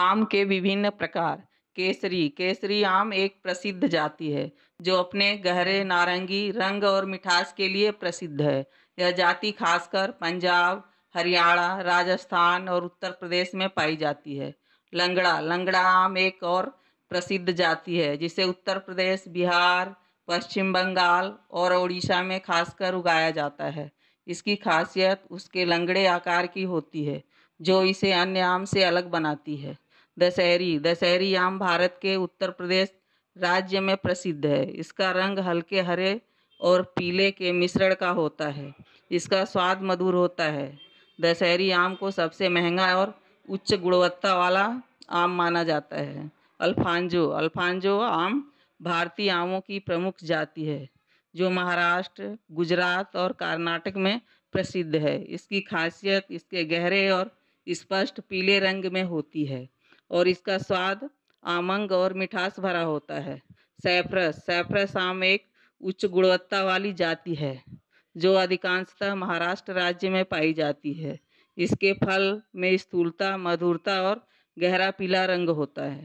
आम के विभिन्न प्रकार केसरी केसरी आम एक प्रसिद्ध जाति है जो अपने गहरे नारंगी रंग और मिठास के लिए प्रसिद्ध है यह जाति खासकर पंजाब हरियाणा राजस्थान और उत्तर प्रदेश में पाई जाती है लंगड़ा लंगड़ा आम एक और प्रसिद्ध जाति है जिसे उत्तर प्रदेश बिहार पश्चिम बंगाल और उड़ीसा में खासकर उगाया जाता है इसकी खासियत उसके लंगड़े आकार की होती है जो इसे अन्य आम से अलग बनाती है दशहरी दशहरी आम भारत के उत्तर प्रदेश राज्य में प्रसिद्ध है इसका रंग हल्के हरे और पीले के मिश्रण का होता है इसका स्वाद मधुर होता है दशहरी आम को सबसे महंगा और उच्च गुणवत्ता वाला आम माना जाता है अल्फांजो अल्फांजो आम भारतीय आमों की प्रमुख जाति है जो महाराष्ट्र गुजरात और कर्नाटक में प्रसिद्ध है इसकी खासियत इसके गहरे और स्पष्ट पीले रंग में होती है और इसका स्वाद आमंग और मिठास भरा होता है सैफरस सैफरस आम एक उच्च गुणवत्ता वाली जाति है जो अधिकांशतः महाराष्ट्र राज्य में पाई जाती है इसके फल में स्थूलता मधुरता और गहरा पीला रंग होता है